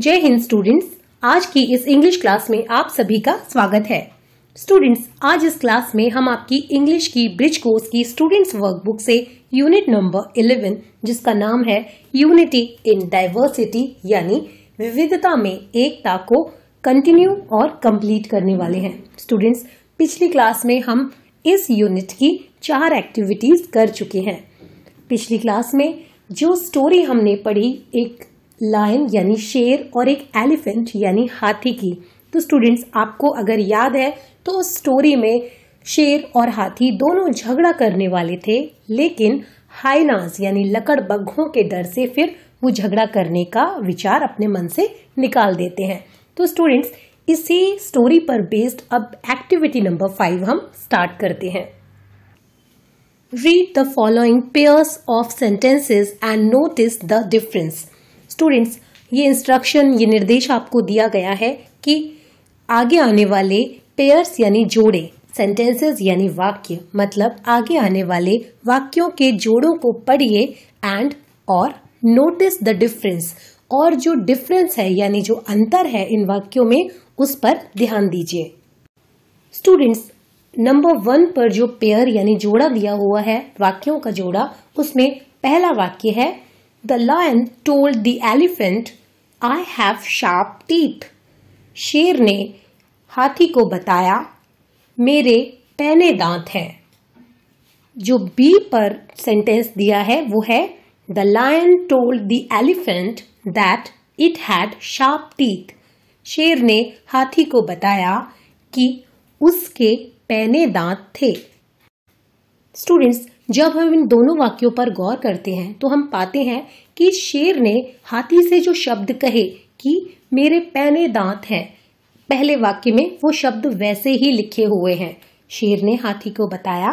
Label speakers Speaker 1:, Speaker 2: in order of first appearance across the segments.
Speaker 1: जय हिंद स्टूडेंट्स आज की इस इंग्लिश क्लास में आप सभी का स्वागत है स्टूडेंट्स आज इस क्लास में हम आपकी इंग्लिश की ब्रिज कोर्स की स्टूडेंट्स वर्कबुक से यूनिट नंबर 11 जिसका नाम है यूनिटी इन डाइवर्सिटी यानी विविधता में एकता को कंटिन्यू और कंप्लीट करने वाले हैं स्टूडेंट्स पिछली क्लास में हम इस यूनिट की चार एक्टिविटीज कर चुके हैं पिछली क्लास में जो स्टोरी हमने पढ़ी एक लायन यानी शेर और एक एलिफेंट यानी हाथी की तो स्टूडेंट्स आपको अगर याद है तो उस स्टोरी में शेर और हाथी दोनों झगड़ा करने वाले थे लेकिन हाइनाज यानी लकड़बग्घों के डर से फिर वो झगड़ा करने का विचार अपने मन से निकाल देते हैं तो स्टूडेंट्स इसी स्टोरी पर बेस्ड अब एक्टिविटी नंबर फाइव हम स्टार्ट करते हैं read the following pairs of sentences and notice the difference students ये इंस्ट्रक्शन ये निर्देश आपको दिया गया है कि आगे आने वाले पेयर्स यानी जोड़े सेंटेंसेस यानी वाक्य मतलब आगे आने वाले वाक्यों के जोड़ों को पढ़िए एंड और नोटिस द डिफरेंस और जो डिफरेंस है यानी जो अंतर है इन वाक्यों में उस पर ध्यान दीजिए स्टूडेंट्स नंबर वन पर जो पेयर यानी जोड़ा दिया हुआ है वाक्यों का जोड़ा उसमें पहला वाक्य है The lion told the elephant, I have sharp teeth. शेर ने हाथी को बताया मेरे पहने दांत हैं जो बी पर सेंटेंस दिया है वो है the lion told the elephant that it had sharp teeth शेर ने हाथी को बताया कि उसके पहने दांत थे स्टूडेंट्स जब हम इन दोनों वाक्यों पर गौर करते हैं तो हम पाते हैं कि शेर ने हाथी से जो शब्द कहे कि मेरे पैने दांत हैं पहले वाक्य में वो शब्द वैसे ही लिखे हुए हैं शेर ने हाथी को बताया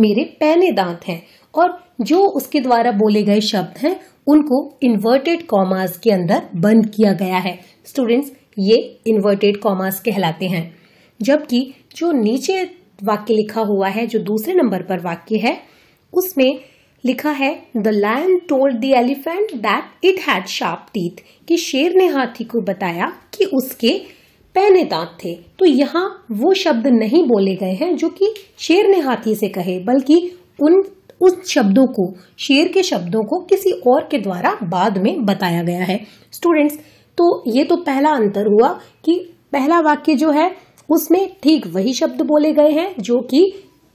Speaker 1: मेरे पैने दांत हैं और जो उसके द्वारा बोले गए शब्द हैं उनको इन्वर्टेड कॉमास के अंदर बंद किया गया है स्टूडेंट्स ये इन्वर्टेड कॉमास कहलाते हैं जबकि जो नीचे वाक्य लिखा हुआ है जो दूसरे नंबर पर वाक्य है उसमें लिखा है the lion told the elephant that it had sharp teeth कि शेर ने हाथी को बताया कि उसके पहने दांत थे तो यहाँ वो शब्द नहीं बोले गए हैं जो कि शेर ने हाथी से कहे बल्कि उन उस शब्दों को शेर के शब्दों को किसी और के द्वारा बाद में बताया गया है स्टूडेंट्स तो ये तो पहला अंतर हुआ कि पहला वाक्य जो है उसमें ठीक वही शब्द बोले गए हैं जो कि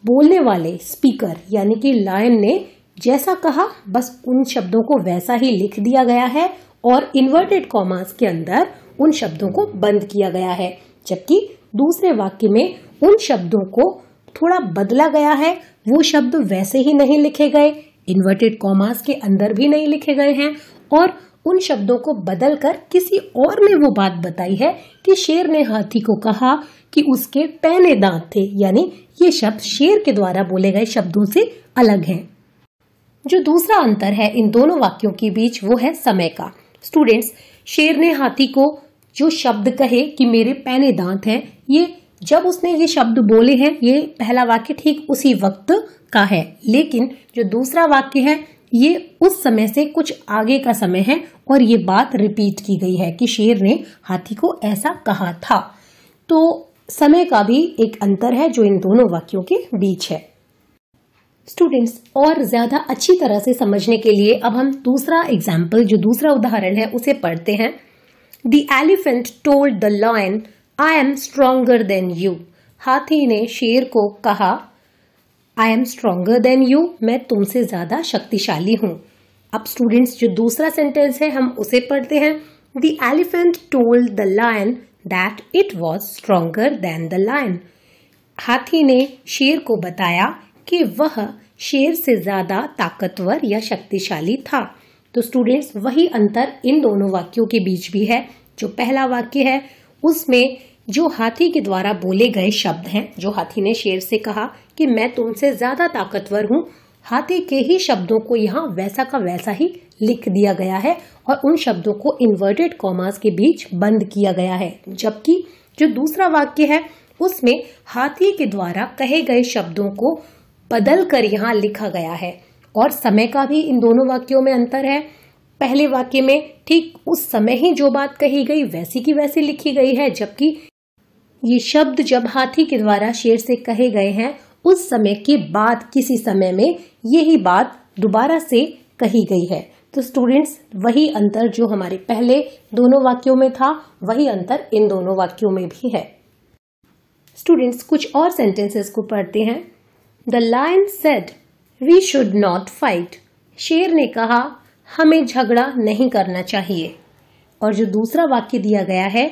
Speaker 1: बोलने वाले स्पीकर यानी कि लायन ने जैसा कहा बस उन शब्दों को वैसा ही लिख दिया गया है और इन्वर्टेड कॉमास के अंदर उन शब्दों को बंद किया गया है जबकि दूसरे वाक्य में उन शब्दों को थोड़ा बदला गया है वो शब्द वैसे ही नहीं लिखे गए इन्वर्टेड कॉमास के अंदर भी नहीं लिखे गए हैं और उन शब्दों को बदल कर किसी और ने वो बात बताई है कि शेर ने हाथी को कहा कि उसके पहले दांत थे यानी ये शब्द शेर के द्वारा बोले गए शब्दों से अलग हैं जो दूसरा अंतर है इन दोनों वाक्यों के बीच वो है समय का स्टूडेंट्स शेर ने हाथी को जो शब्द कहे कि मेरे पहने दांत हैं ये जब उसने ये शब्द बोले हैं ये पहला वाक्य ठीक उसी वक्त का है लेकिन जो दूसरा वाक्य है ये उस समय से कुछ आगे का समय है और ये बात रिपीट की गई है कि शेर ने हाथी को ऐसा कहा था तो समय का भी एक अंतर है जो इन दोनों वाक्यों के बीच है स्टूडेंट्स और ज्यादा अच्छी तरह से समझने के लिए अब हम दूसरा एग्जाम्पल जो दूसरा उदाहरण है उसे पढ़ते हैं the elephant told the lion I am stronger than you हाथी ने शेर को कहा I am stronger than you मैं तुमसे ज़्यादा शक्तिशाली हूँ अब स्टूडेंट्स जो दूसरा सेंटेंस है हम उसे पढ़ते हैं the elephant told the lion that it was stronger than the lion हाथी ने शेर को बताया कि वह शेर से ज़्यादा ताकतवर या शक्तिशाली था तो स्टूडेंट्स वही अंतर इन दोनों वाक्यों के बीच भी है जो पहला वाक्य है उसमें जो हाथी के द्वारा बोले गए शब्द हैं जो हाथी ने शेर से कहा कि मैं तुमसे ज्यादा ताकतवर हूँ हाथी के ही शब्दों को यहाँ वैसा का वैसा ही लिख दिया गया है और उन शब्दों को इन्वर्टेड कॉमास के बीच बंद किया गया है जबकि जो दूसरा वाक्य है उसमें हाथी के द्वारा कहे गए शब्दों को बदल कर यहाँ लिखा गया है और समय का भी इन दोनों वाक्यों में अंतर है पहले वाक्य में ठीक उस समय ही जो बात कही गई वैसी की वैसी लिखी गई है जबकि ये शब्द जब हाथी के द्वारा शेर से कहे गए हैं उस समय के बाद किसी समय में यही बात दोबारा से कही गई है तो स्टूडेंट्स वही अंतर जो हमारे पहले दोनों वाक्यों में था वही अंतर इन दोनों वाक्यों में भी है स्टूडेंट्स कुछ और सेंटेंसेस को पढ़ते हैं the lion said we should not fight शेर ने कहा हमें झगड़ा नहीं करना चाहिए और जो दूसरा वाक्य दिया गया है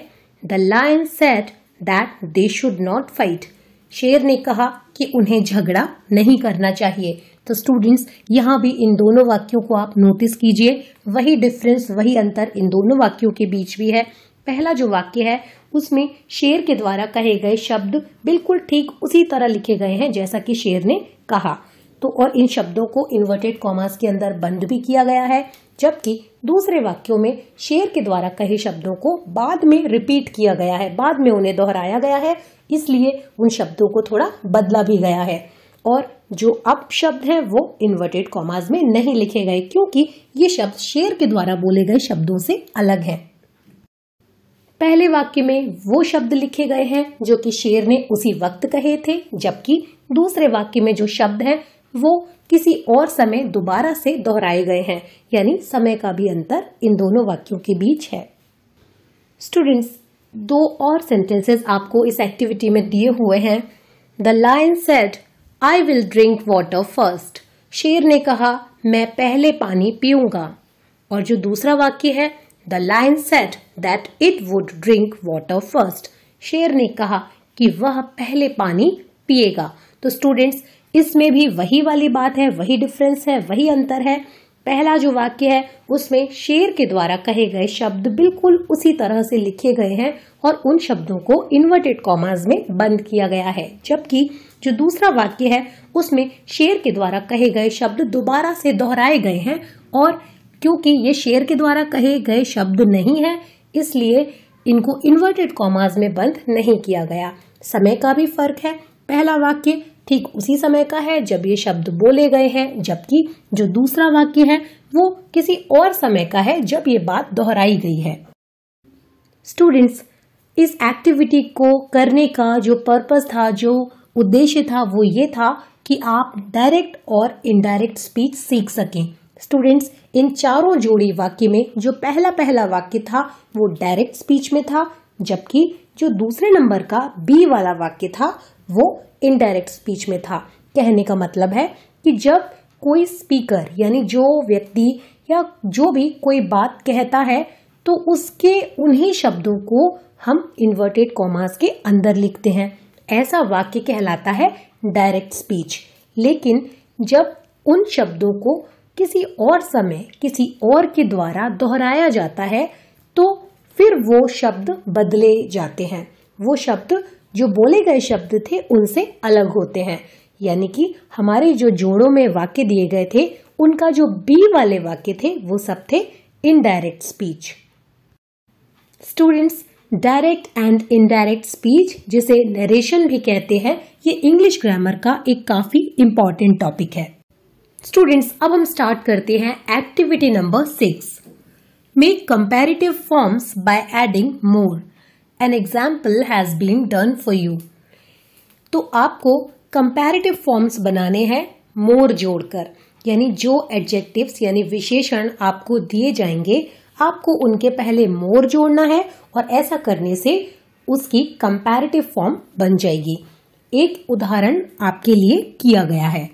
Speaker 1: the lion said that they should not fight शेर ने कहा कि उन्हें झगड़ा नहीं करना चाहिए तो स्टूडेंट्स यहाँ भी इन दोनों वाक्यों को आप नोटिस कीजिए वही डिफरेंस वही अंतर इन दोनों वाक्यों के बीच भी है पहला जो वाक्य है उसमें शेर के द्वारा कहे गए शब्द बिल्कुल ठीक उसी तरह लिखे गए हैं जैसा कि शेर ने कहा तो और इन शब्दों को इन्वर्टेड कॉमास के अंदर बंद भी किया गया है जबकि दूसरे वाक्यों में शेर के द्वारा कहे शब्दों को बाद में रिपीट किया गया है बाद में उन्हें दोहराया गया है इसलिए उन शब्दों को थोड़ा बदला भी गया है और जो अप शब्द है वो इन्वर्टेड कॉमास में नहीं लिखे गए क्योंकि ये शब्द शेर के द्वारा बोले गए शब्दों से अलग है पहले वाक्य में वो शब्द लिखे गए हैं जो कि शेर ने उसी वक्त कहे थे जबकि दूसरे वाक्य में जो शब्द हैं वो किसी और समय दोबारा से दोहराए गए हैं यानी समय का भी अंतर इन दोनों वाक्यों के बीच है स्टूडेंट्स दो और सेंटेंसेस आपको इस एक्टिविटी में दिए हुए हैं the lion said I will drink water first शेर ने कहा मैं पहले पानी पीऊंगा और जो दूसरा वाक्य है the lion said that it would drink water first शेर ने कहा कि वह पहले पानी पिएगा तो स्टूडेंट्स इसमें भी वही वाली बात है वही डिफरेंस है वही अंतर है पहला जो वाक्य है उसमें शेर के द्वारा कहे गए शब्द बिल्कुल उसी तरह से लिखे गए हैं और उन शब्दों को इन्वर्टेड कॉमास में बंद किया गया है जबकि जो दूसरा वाक्य है उसमें शेर के द्वारा कहे गए शब्द दोबारा से दोहराए गए हैं और क्योंकि ये शेर के द्वारा कहे गए शब्द नहीं है इसलिए इनको इन्वर्टेड कॉमास में बंद नहीं किया गया समय का भी फर्क है पहला वाक्य ठीक उसी समय का है जब ये शब्द बोले गए हैं जबकि जो दूसरा वाक्य है वो किसी और समय का है जब ये बात दोहराई गई है स्टूडेंट्स इस एक्टिविटी को करने का जो पर्पस था जो उद्देश्य था वो ये था कि आप डायरेक्ट और इनडायरेक्ट स्पीच सीख सकें स्टूडेंट्स इन चारों जोड़ी वाक्य में जो पहला पहला वाक्य था वो डायरेक्ट स्पीच में था जबकि जो दूसरे नंबर का बी वाला वाक्य था वो इनडायरेक्ट स्पीच में था कहने का मतलब है कि जब कोई स्पीकर यानी जो व्यक्ति या जो भी कोई बात कहता है तो उसके उन्हीं शब्दों को हम इन्वर्टेड कॉमास के अंदर लिखते हैं ऐसा वाक्य कहलाता है डायरेक्ट स्पीच लेकिन जब उन शब्दों को किसी और समय किसी और के द्वारा दोहराया जाता है तो फिर वो शब्द बदले जाते हैं वो शब्द जो बोले गए शब्द थे उनसे अलग होते हैं यानी कि हमारे जो जोड़ों में वाक्य दिए गए थे उनका जो बी वाले वाक्य थे वो सब थे indirect speech students direct and indirect speech जिसे नरेशन भी कहते हैं ये इंग्लिश ग्रामर का एक काफी इंपॉर्टेंट टॉपिक है स्टूडेंट्स अब हम स्टार्ट करते हैं activity number six make comparative forms by adding more an example has been done for you तो आपको कंपेरेटिव फॉर्म्स बनाने हैं मोर जोड़कर यानी जो एडजेक्टिव्स यानी विशेषण आपको दिए जाएंगे आपको उनके पहले मोर जोड़ना है और ऐसा करने से उसकी कंपेरेटिव फॉर्म बन जाएगी एक उदाहरण आपके लिए किया गया है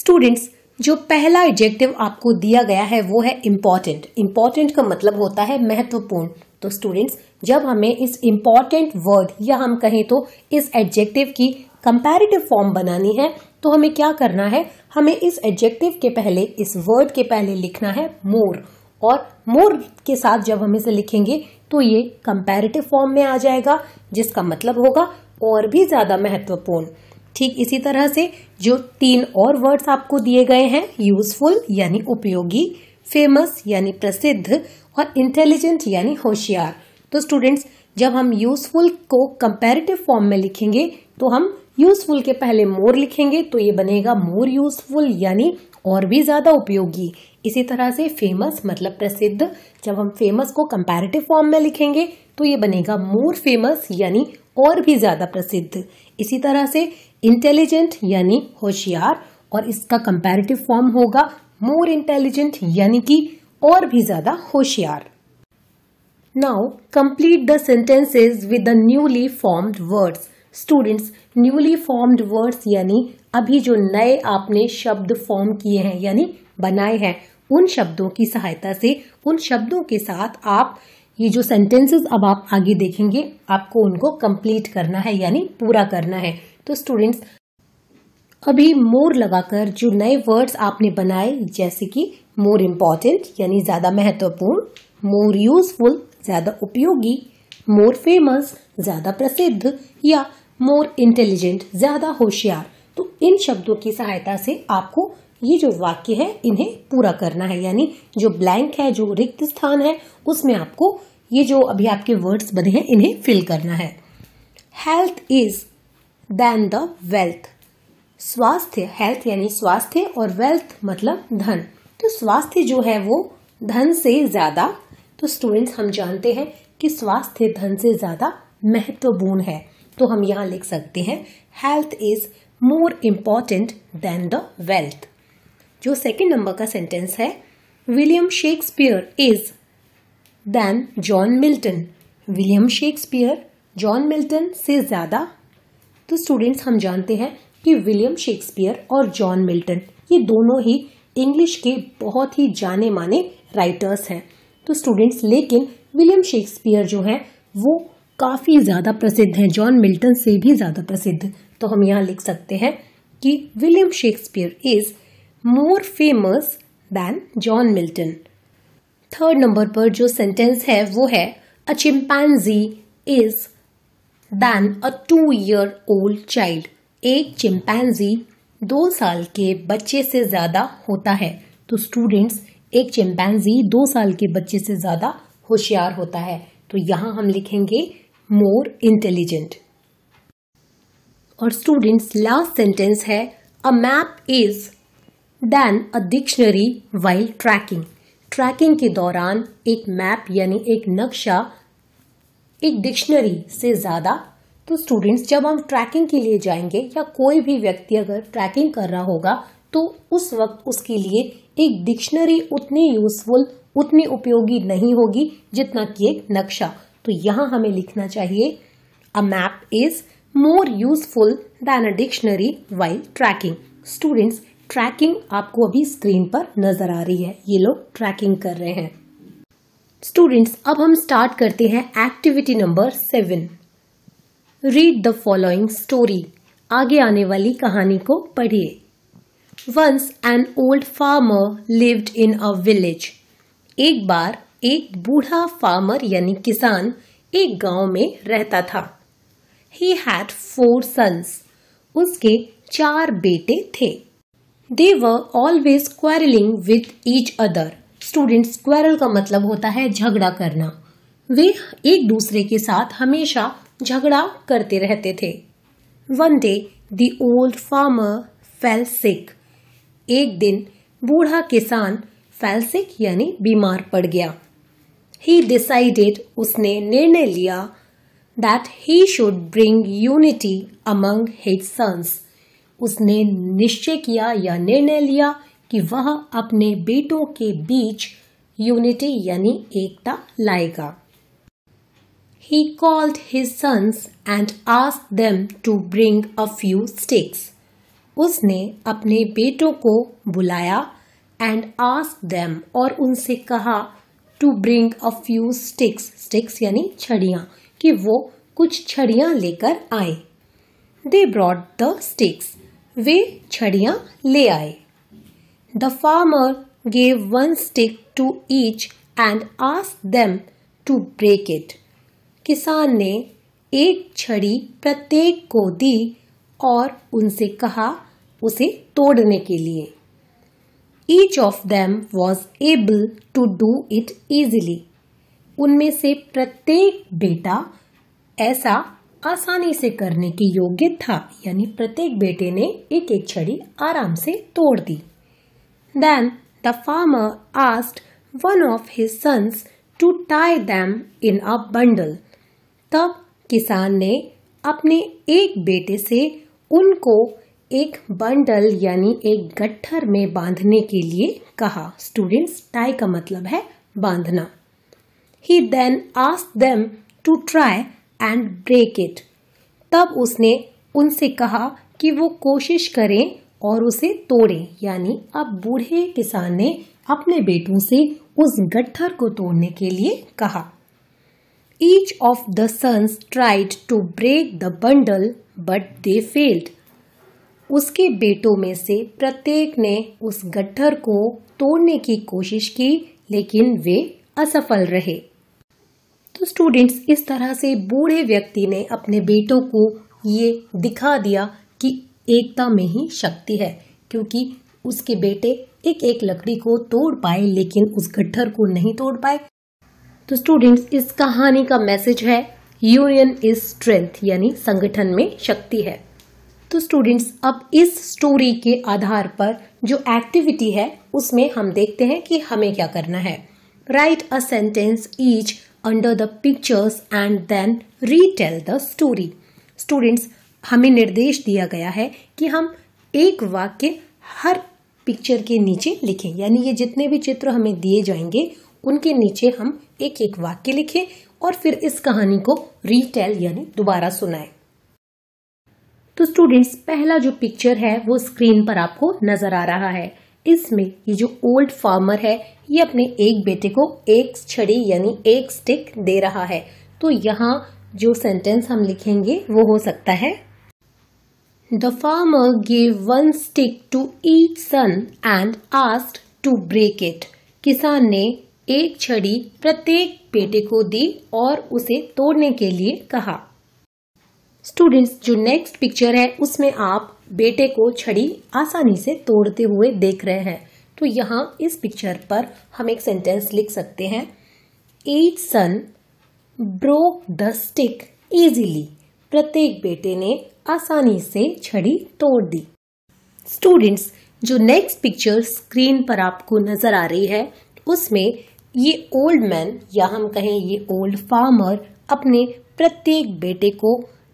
Speaker 1: स्टूडेंट्स जो पहला एडजेक्टिव आपको दिया गया है वो है इम्पॉर्टेंट इम्पॉर्टेंट का मतलब होता है महत्वपूर्ण तो स्टूडेंट्स जब हमें इस इम्पॉर्टेंट वर्ड या हम कहें तो इस एडजेक्टिव की कंपैरेटिव फॉर्म बनानी है तो हमें क्या करना है हमें इस एडजेक्टिव के पहले इस वर्ड के पहले लिखना है मोर और मोर के साथ जब हम इसे लिखेंगे तो ये कंपैरेटिव फॉर्म में आ जाएगा जिसका मतलब होगा और भी ज़्यादा महत्वपूर्ण ठीक इसी तरह से जो तीन और वर्ड्स आपको दिए गए हैं यूजफुल यानी उपयोगी फेमस यानी प्रसिद्ध और इंटेलिजेंट यानी होशियार तो स्टूडेंट्स जब हम यूजफुल को कंपेरेटिव फॉर्म में लिखेंगे तो हम यूजफुल के पहले मोर लिखेंगे तो ये बनेगा मोर यूजफुल यानी और भी ज़्यादा उपयोगी इसी तरह से फेमस मतलब प्रसिद्ध जब हम फेमस को कंपेरेटिव फॉर्म में लिखेंगे तो ये बनेगा मोर फेमस यानी और भी ज़्यादा प्रसिद्ध इसी तरह से इंटेलिजेंट यानी होशियार और इसका कंपेरेटिव फॉर्म होगा मोर इंटेलिजेंट यानी कि और भी ज्यादा होशियार now complete the sentences with the newly formed words students newly formed words यानी अभी जो नए आपने शब्द फॉर्म किए हैं यानी बनाए हैं उन शब्दों की सहायता से उन शब्दों के साथ आप ये जो सेंटेंसेस अब आप आगे देखेंगे आपको उनको कंप्लीट करना है यानी पूरा करना है तो स्टूडेंट्स अभी मोर लगाकर जो नए वर्ड्स आपने बनाए जैसे कि मोर इम्पॉर्टेंट यानी ज़्यादा महत्वपूर्ण मोर यूजफुल ज़्यादा उपयोगी मोर फेमस ज़्यादा प्रसिद्ध या मोर इंटेलिजेंट ज़्यादा होशियार तो इन शब्दों की सहायता से आपको ये जो वाक्य है इन्हें पूरा करना है यानी जो ब्लैंक है जो रिक्त स्थान है उसमें आपको ये जो अभी आपके वर्ड्स बने हैं इन्हें फिल करना है health is than the wealth स्वास्थ्य हेल्थ यानी स्वास्थ्य और वेल्थ मतलब धन तो स्वास्थ्य जो है वो धन से ज़्यादा तो स्टूडेंट्स हम जानते हैं कि स्वास्थ्य धन से ज़्यादा महत्वपूर्ण है तो हम यहाँ लिख सकते हैं health is more important than the wealth जो सेकेंड नंबर का सेंटेंस है William Shakespeare is than John Milton William Shakespeare John Milton से ज़्यादा तो स्टूडेंट्स हम जानते हैं कि विलियम शेक्सपियर और जॉन मिल्टन ये दोनों ही इंग्लिश के बहुत ही जाने माने राइटर्स हैं तो स्टूडेंट्स लेकिन विलियम शेक्सपियर जो है वो काफ़ी ज़्यादा प्रसिद्ध हैं जॉन मिल्टन से भी ज़्यादा प्रसिद्ध तो हम यहाँ लिख सकते हैं कि William Shakespeare is more famous than John Milton third number पर जो सेंटेंस है वो है a chimpanzee is than a two year old child एक चिम्पैनजी दो साल के बच्चे से ज़्यादा होता है तो स्टूडेंट्स एक चिंपैनजी दो साल के बच्चे से ज़्यादा होशियार होता है तो यहाँ हम लिखेंगे मोर इंटेलिजेंट और स्टूडेंट्स लास्ट सेंटेंस है a map is than a dictionary while trekking trekking के दौरान एक मैप यानी एक नक्शा एक डिक्शनरी से ज़्यादा तो स्टूडेंट्स जब हम ट्रैकिंग के लिए जाएंगे या कोई भी व्यक्ति अगर ट्रैकिंग कर रहा होगा तो उस वक्त उसके लिए एक डिक्शनरी उतनी यूजफुल उतनी उपयोगी नहीं होगी जितना कि एक नक्शा तो यहाँ हमें लिखना चाहिए a map is more useful than a dictionary while trekking students trekking आपको अभी स्क्रीन पर नजर आ रही है ये लोग ट्रैकिंग कर रहे हैं स्टूडेंट्स अब हम स्टार्ट करते हैं activity number seven read the following story आगे आने वाली कहानी को पढ़िए once an old farmer lived in a village एक बार एक बूढ़ा फार्मर यानी किसान एक गांव में रहता था ही हैड फोर सन्स उसके चार बेटे थे they were always quarrelling with each other student quarrel का मतलब होता है झगड़ा करना वे एक दूसरे के साथ हमेशा झगड़ा करते रहते थे one day the old farmer fell sick एक दिन बूढ़ा किसान फेल सिक यानी बीमार पड़ गया ही डिसाइडेड उसने निर्णय लिया that he should bring unity among his sons उसने निश्चय किया या निर्णय लिया कि वह अपने बेटों के बीच यूनिटी यानी एकता लाएगा he called his sons and asked them to bring a few sticks. उसने अपने बेटों को बुलाया and asked them और उनसे कहा to bring a few sticks. Sticks यानी छड़ियाँ कि वो कुछ छड़ियाँ लेकर आए. They brought the sticks. वे छड़ियाँ ले आए. The farmer gave one stick to each and asked them to break it. किसान ने एक छड़ी प्रत्येक को दी और उनसे कहा उसे तोड़ने के लिए each of them was able to do it easily उनमें से प्रत्येक बेटा ऐसा आसानी से करने के योग्य था यानी प्रत्येक बेटे ने एक एक छड़ी आराम से तोड़ दी then the farmer asked one of his sons to tie them in a bundle तब किसान ने अपने एक बेटे से उनको एक बंडल यानी एक गट्ठर में बांधने के लिए कहा स्टूडेंट्स टाई का मतलब है बांधना he then asked them to try and break it तब उसने उनसे कहा कि वो कोशिश करें और उसे तोड़ें यानी अब बूढ़े किसान ने अपने बेटों से उस गट्ठर को तोड़ने के लिए कहा Each of the sons tried to break the bundle but they failed. उसके बेटों में से प्रत्येक ने उस गट्ठर को तोड़ने की कोशिश की लेकिन वे असफल रहे तो स्टूडेंट्स इस तरह से बूढ़े व्यक्ति ने अपने बेटों को ये दिखा दिया कि एकता में ही शक्ति है क्योंकि उसके बेटे एक एक लकड़ी को तोड़ पाए लेकिन उस गट्ठर को नहीं तोड़ पाए तो स्टूडेंट्स इस कहानी का मैसेज है यूनियन इज स्ट्रेंथ यानी संगठन में शक्ति है तो स्टूडेंट्स अब इस स्टोरी के आधार पर जो एक्टिविटी है उसमें हम देखते हैं कि हमें क्या करना है write a sentence each under the pictures and then retell the story students हमें निर्देश दिया गया है कि हम एक वाक्य हर पिक्चर के नीचे लिखें यानी ये जितने भी चित्र हमें दिए जाएंगे उनके नीचे हम एक एक वाक्य लिखें और फिर इस कहानी को रीटेल यानी दोबारा सुनाएं। तो स्टूडेंट्स पहला जो पिक्चर है वो स्क्रीन पर आपको नजर आ रहा है इसमें ये जो ओल्ड फार्मर है ये अपने एक बेटे को एक छड़ी यानी एक स्टिक दे रहा है तो यहाँ जो सेंटेंस हम लिखेंगे वो हो सकता है the farmer gave one stick to each son and asked to break it किसान ने एक छड़ी प्रत्येक बेटे को दी और उसे तोड़ने के लिए कहा स्टूडेंट्स जो नेक्स्ट पिक्चर है उसमें आप बेटे को छड़ी आसानी से तोड़ते हुए देख रहे हैं तो यहाँ इस पिक्चर पर हम एक सेंटेंस लिख सकते हैं each son broke the stick easily प्रत्येक बेटे ने आसानी से छड़ी तोड़ दी स्टूडेंट्स जो नेक्स्ट पिक्चर स्क्रीन पर आपको नजर आ रही है उसमें ये ओल्ड मैन या हम कहें ये ओल्ड फार्मर अपने प्रत्येक बेटे को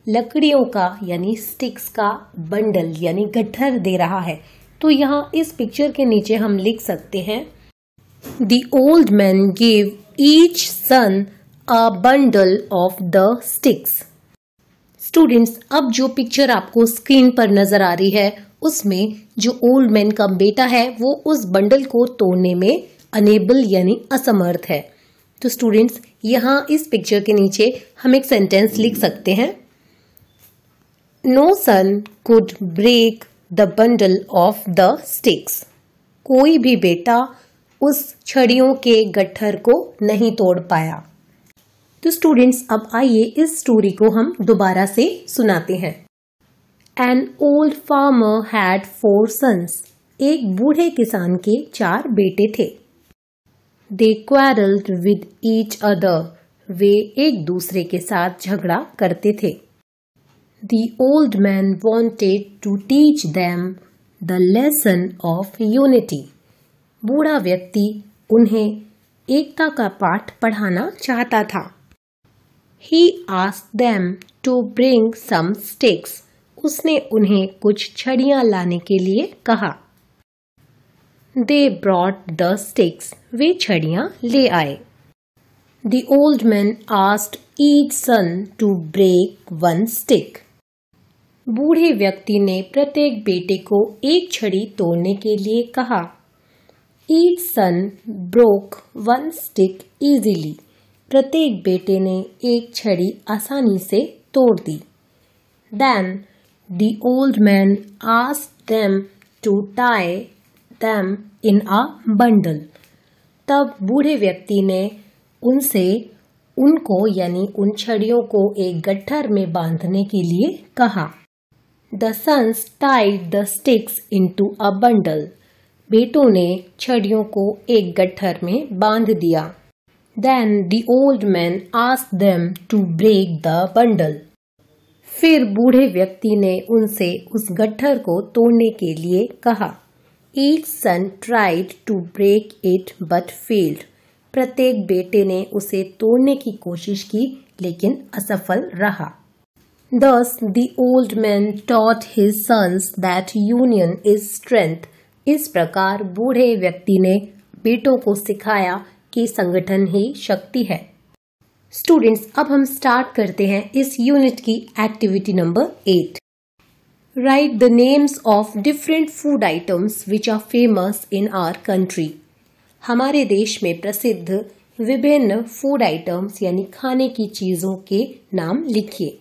Speaker 1: लकड़ियों का यानी स्टिक्स का बंडल यानी गट्ठर दे रहा है तो यहाँ इस पिक्चर के नीचे हम लिख सकते हैं the old man give each son a bundle of the sticks students अब जो पिक्चर आपको स्क्रीन पर नजर आ रही है उसमें जो ओल्ड मैन का बेटा है वो उस बंडल को तोड़ने में अनेबल यानी असमर्थ है तो स्टूडेंट्स यहाँ इस पिक्चर के नीचे हम एक सेंटेंस लिख सकते हैं no son could break the bundle of the sticks कोई भी बेटा उस छड़ियों के गट्ठर को नहीं तोड़ पाया तो स्टूडेंट्स अब आइए इस स्टोरी को हम दोबारा से सुनाते हैं an old farmer had four sons एक बूढ़े किसान के चार बेटे थे they quarrelled with each other वे एक दूसरे के साथ झगड़ा करते थे the old man wanted to teach them the lesson of unity बूढ़ा व्यक्ति उन्हें एकता का पाठ पढ़ाना चाहता था he asked them to bring some sticks उसने उन्हें कुछ छड़ियां लाने के लिए कहा दे ब्रॉड द स्टिक्स वे छड़ियां ले आए the old man asked each son to break one stick बूढ़े व्यक्ति ने प्रत्येक बेटे को एक छड़ी तोड़ने के लिए कहा each son broke one stick easily प्रत्येक बेटे ने एक छड़ी आसानी से तोड़ दी then the old man asked them to tie them in a bundle तब बूढ़े व्यक्ति ने उनसे उनको यानी उन छड़ियों को एक गट्ठर में बांधने के लिए कहा the sons tied the sticks to a bundle बेटों ने छड़ियों को एक गट्ठर में बांध दिया then the old man asked them to break the bundle फिर बूढ़े व्यक्ति ने उनसे उस गट्ठर को तोड़ने के लिए कहा each son tried to break it but failed प्रत्येक बेटे ने उसे तोड़ने की कोशिश की लेकिन असफल रहा thus the old man taught his sons that union is strength इस प्रकार बूढ़े व्यक्ति ने बेटों को सिखाया कि संगठन ही शक्ति है स्टूडेंट्स अब हम स्टार्ट करते हैं इस यूनिट की activity number eight write the names of different food items which are famous in our country. हमारे देश में प्रसिद्ध विभिन्न फूड आइटम्स यानी खाने की चीज़ों के नाम लिखिए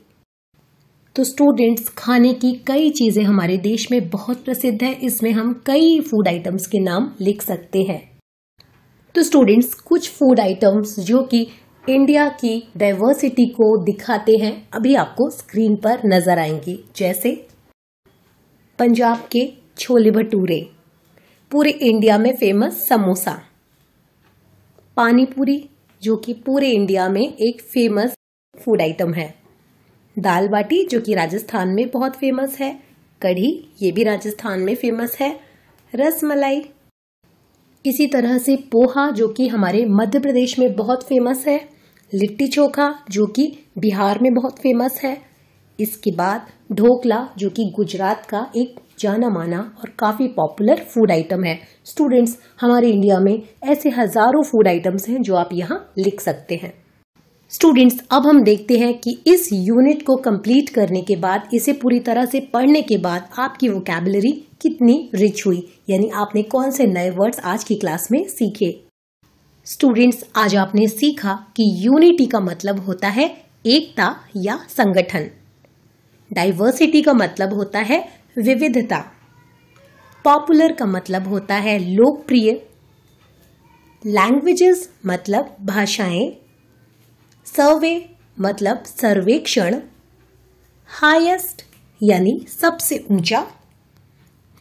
Speaker 1: तो स्टूडेंट्स खाने की कई चीज़ें हमारे देश में बहुत प्रसिद्ध है इसमें हम कई फूड आइटम्स के नाम लिख सकते हैं तो स्टूडेंट्स कुछ फूड आइटम्स जो कि इंडिया की डाइवर्सिटी को दिखाते हैं अभी आपको स्क्रीन पर नजर आएंगे जैसे पंजाब के छोले भटूरे पूरे इंडिया में फेमस समोसा पानी पूरी जो कि पूरे इंडिया में एक फेमस फूड आइटम है दाल बाटी जो कि राजस्थान में बहुत फेमस है कढ़ी ये भी राजस्थान में फेमस है रस मलाई इसी तरह से पोहा जो कि हमारे मध्य प्रदेश में बहुत फेमस है लिट्टी चोखा जो कि बिहार में बहुत फेमस है इसके बाद ढोकला जो कि गुजरात का एक जाना माना और काफ़ी पॉपुलर फूड आइटम है स्टूडेंट्स हमारे इंडिया में ऐसे हज़ारों फूड आइटम्स हैं जो आप यहाँ लिख सकते हैं स्टूडेंट्स अब हम देखते हैं कि इस यूनिट को कंप्लीट करने के बाद इसे पूरी तरह से पढ़ने के बाद आपकी वोकेबलरी कितनी रिच हुई यानी आपने कौन से नए वर्ड्स आज की क्लास में सीखे स्टूडेंट्स आज आपने सीखा कि यूनिटी का मतलब होता है एकता या संगठन डाइवर्सिटी का मतलब होता है विविधता पॉपुलर का मतलब होता है लोकप्रिय लैंग्वेजेस मतलब भाषाएं सर्वे मतलब सर्वेक्षण हाईएस्ट यानी सबसे ऊंचा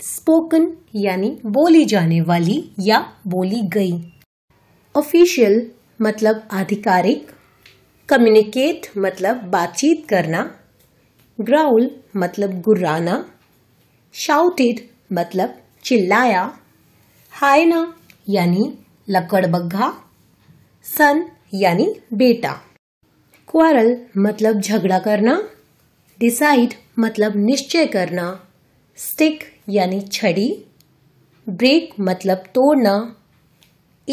Speaker 1: स्पोकन यानी बोली जाने वाली या बोली गई ऑफिशियल मतलब आधिकारिक कम्युनिकेट मतलब बातचीत करना ग्राउल मतलब गुर्राना शाउटेड मतलब चिल्लाया हायना यानी लकड़बग्घा सन यानी बेटा क्वारल मतलब झगड़ा करना डिसाइड मतलब निश्चय करना स्टिक यानी छड़ी ब्रेक मतलब तोड़ना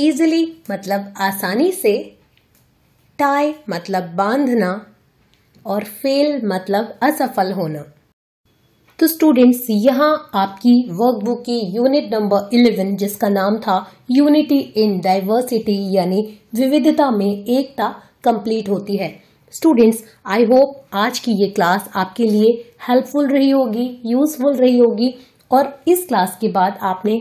Speaker 1: ईजिली मतलब आसानी से टाई मतलब बांधना और फेल मतलब असफल होना तो स्टूडेंट्स यहाँ आपकी वर्कबुक की यूनिट नंबर 11 जिसका नाम था यूनिटी इन डाइवर्सिटी यानी विविधता में एकता कंप्लीट होती है स्टूडेंट्स आई होप आज की ये क्लास आपके लिए हेल्पफुल रही होगी यूजफुल रही होगी और इस क्लास के बाद आपने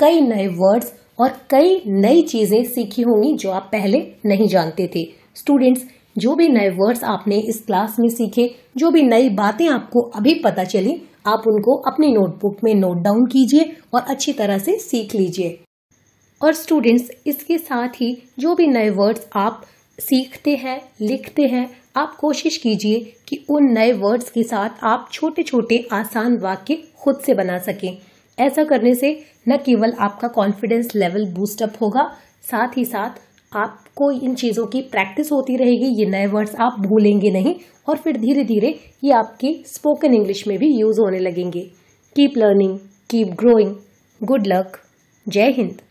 Speaker 1: कई नए वर्ड्स और कई नई चीज़ें सीखी होंगी जो आप पहले नहीं जानते थे स्टूडेंट्स जो भी नए वर्ड्स आपने इस क्लास में सीखे जो भी नई बातें आपको अभी पता चली आप उनको अपनी नोटबुक में नोट डाउन कीजिए और अच्छी तरह से सीख लीजिए और स्टूडेंट्स इसके साथ ही जो भी नए वर्ड्स आप सीखते हैं लिखते हैं आप कोशिश कीजिए कि उन नए वर्ड्स के साथ आप छोटे छोटे आसान वाक्य खुद से बना सकें ऐसा करने से न केवल आपका कॉन्फिडेंस लेवल बूस्टअप होगा साथ ही साथ आप आपको इन चीज़ों की प्रैक्टिस होती रहेगी ये नए वर्ड्स आप भूलेंगे नहीं और फिर धीरे धीरे ये आपके स्पोकन इंग्लिश में भी यूज़ होने लगेंगे keep learning keep growing good luck जय हिंद